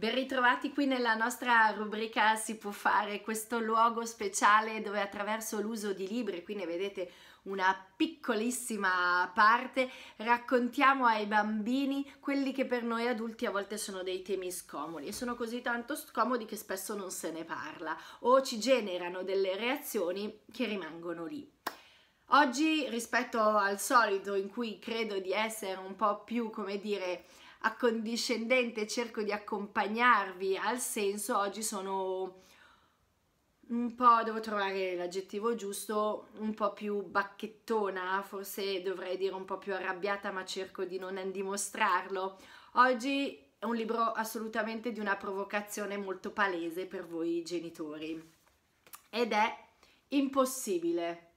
Ben ritrovati qui nella nostra rubrica Si può fare, questo luogo speciale dove attraverso l'uso di libri, qui ne vedete una piccolissima parte, raccontiamo ai bambini quelli che per noi adulti a volte sono dei temi scomodi e sono così tanto scomodi che spesso non se ne parla o ci generano delle reazioni che rimangono lì. Oggi rispetto al solito in cui credo di essere un po' più, come dire, accondiscendente, cerco di accompagnarvi al senso, oggi sono un po', devo trovare l'aggettivo giusto, un po' più bacchettona, forse dovrei dire un po' più arrabbiata, ma cerco di non dimostrarlo. Oggi è un libro assolutamente di una provocazione molto palese per voi genitori ed è impossibile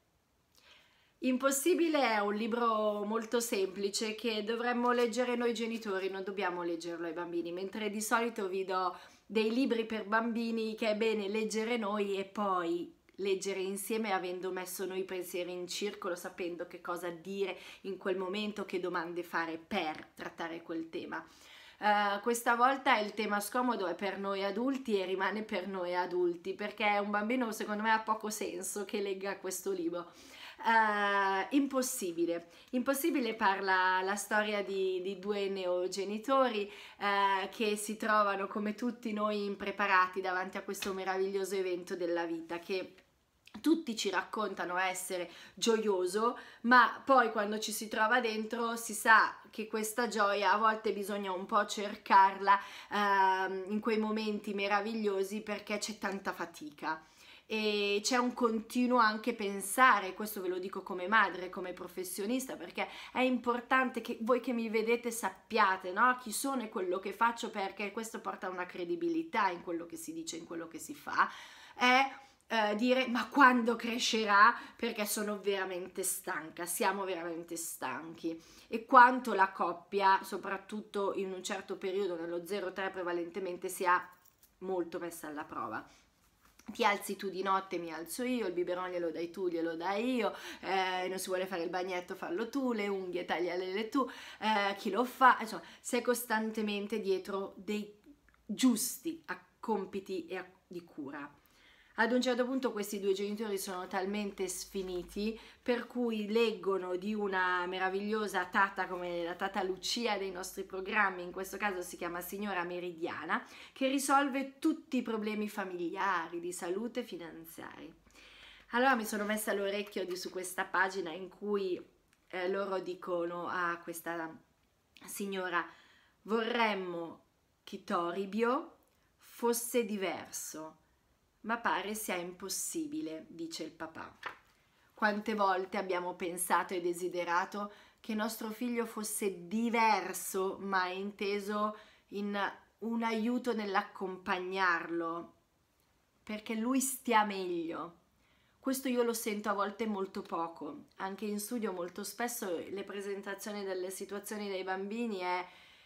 Impossibile è un libro molto semplice che dovremmo leggere noi genitori, non dobbiamo leggerlo ai bambini, mentre di solito vi do dei libri per bambini che è bene leggere noi e poi leggere insieme avendo messo noi pensieri in circolo, sapendo che cosa dire in quel momento, che domande fare per trattare quel tema. Uh, questa volta il tema scomodo è per noi adulti e rimane per noi adulti perché un bambino secondo me ha poco senso che legga questo libro uh, Impossibile. Impossibile parla la storia di, di due neogenitori uh, che si trovano come tutti noi impreparati davanti a questo meraviglioso evento della vita che tutti ci raccontano essere gioioso, ma poi quando ci si trova dentro si sa che questa gioia a volte bisogna un po' cercarla ehm, in quei momenti meravigliosi perché c'è tanta fatica e c'è un continuo anche pensare, questo ve lo dico come madre, come professionista, perché è importante che voi che mi vedete sappiate no? chi sono e quello che faccio, perché questo porta una credibilità in quello che si dice, in quello che si fa, è eh, dire ma quando crescerà perché sono veramente stanca, siamo veramente stanchi e quanto la coppia, soprattutto in un certo periodo, nello 0-3 prevalentemente, sia molto messa alla prova ti alzi tu di notte, mi alzo io, il biberon glielo dai tu, glielo dai io, eh, non si vuole fare il bagnetto, fallo tu, le unghie tagliale tu, eh, chi lo fa, insomma, sei costantemente dietro dei giusti compiti e di cura. Ad un certo punto questi due genitori sono talmente sfiniti per cui leggono di una meravigliosa tata come la tata Lucia dei nostri programmi, in questo caso si chiama Signora Meridiana, che risolve tutti i problemi familiari, di salute e finanziari. Allora mi sono messa l'orecchio su questa pagina in cui eh, loro dicono a questa signora vorremmo che Toribio fosse diverso ma pare sia impossibile, dice il papà. Quante volte abbiamo pensato e desiderato che nostro figlio fosse diverso, ma inteso in un aiuto nell'accompagnarlo, perché lui stia meglio. Questo io lo sento a volte molto poco, anche in studio molto spesso le presentazioni delle situazioni dei bambini è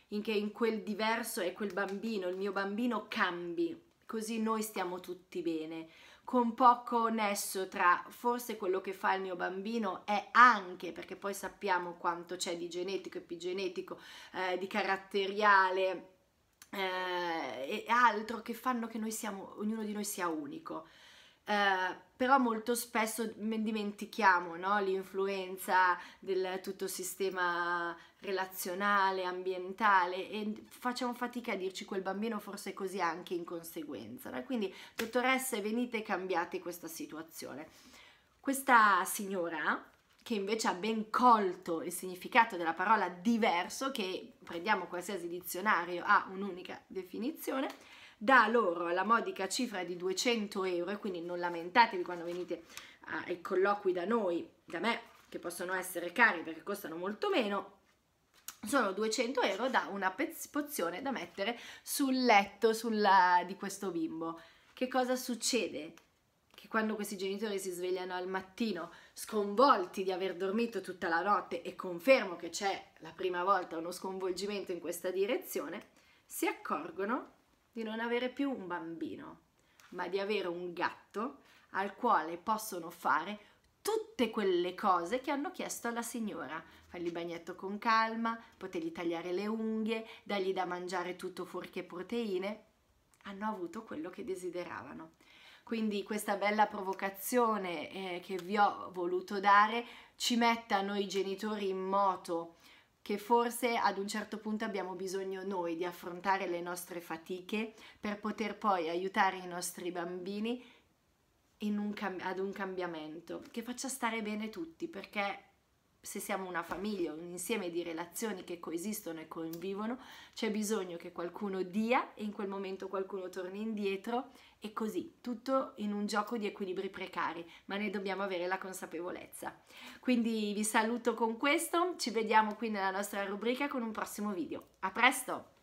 in che in quel diverso è quel bambino, il mio bambino cambi, così noi stiamo tutti bene, con poco nesso tra forse quello che fa il mio bambino è anche, perché poi sappiamo quanto c'è di genetico, epigenetico, eh, di caratteriale eh, e altro che fanno che noi siamo, ognuno di noi sia unico. Eh, però molto spesso dimentichiamo no? l'influenza del tutto sistema relazionale, ambientale e facciamo fatica a dirci quel bambino forse così anche in conseguenza. No? Quindi dottoresse venite e cambiate questa situazione. Questa signora che invece ha ben colto il significato della parola diverso, che prendiamo qualsiasi dizionario ha un'unica definizione, da loro la modica cifra di 200 euro e quindi non lamentatevi quando venite ai colloqui da noi, da me, che possono essere cari perché costano molto meno, sono 200 euro da una pozione da mettere sul letto sulla, di questo bimbo. Che cosa succede? Che quando questi genitori si svegliano al mattino sconvolti di aver dormito tutta la notte e confermo che c'è la prima volta uno sconvolgimento in questa direzione, si accorgono di non avere più un bambino, ma di avere un gatto al quale possono fare tutte quelle cose che hanno chiesto alla signora. Fargli bagnetto con calma, potergli tagliare le unghie, dargli da mangiare tutto fuorché proteine. Hanno avuto quello che desideravano. Quindi questa bella provocazione eh, che vi ho voluto dare ci mette a noi genitori in moto che forse ad un certo punto abbiamo bisogno noi di affrontare le nostre fatiche per poter poi aiutare i nostri bambini un, ad un cambiamento che faccia stare bene tutti perché se siamo una famiglia, un insieme di relazioni che coesistono e convivono, c'è bisogno che qualcuno dia e in quel momento qualcuno torni indietro e così, tutto in un gioco di equilibri precari, ma ne dobbiamo avere la consapevolezza. Quindi vi saluto con questo, ci vediamo qui nella nostra rubrica con un prossimo video. A presto!